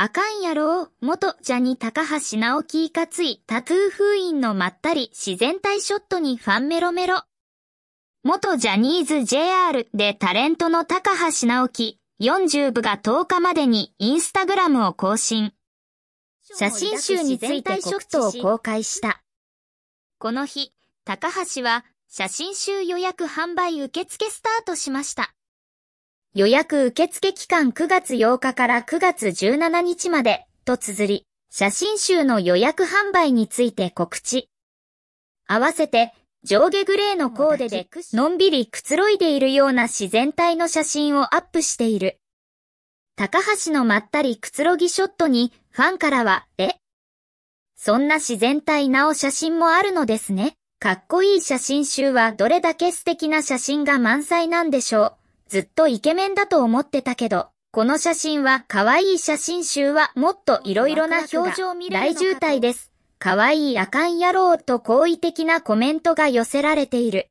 あかんやろう、元ジャニ高橋直樹いかついタトゥー封印のまったり自然体ショットにファンメロメロ。元ジャニーズ JR でタレントの高橋直樹40部が10日までにインスタグラムを更新。写真集についてショットを公開した。この日、高橋は写真集予約販売受付スタートしました。予約受付期間9月8日から9月17日まで、と綴り、写真集の予約販売について告知。合わせて、上下グレーのコーデで、のんびりくつろいでいるような自然体の写真をアップしている。高橋のまったりくつろぎショットに、ファンからは、えそんな自然体なお写真もあるのですね。かっこいい写真集はどれだけ素敵な写真が満載なんでしょう。ずっとイケメンだと思ってたけど、この写真は可愛い写真集はもっと色々な表情を見る大渋滞です。可愛いあかん野郎と好意的なコメントが寄せられている。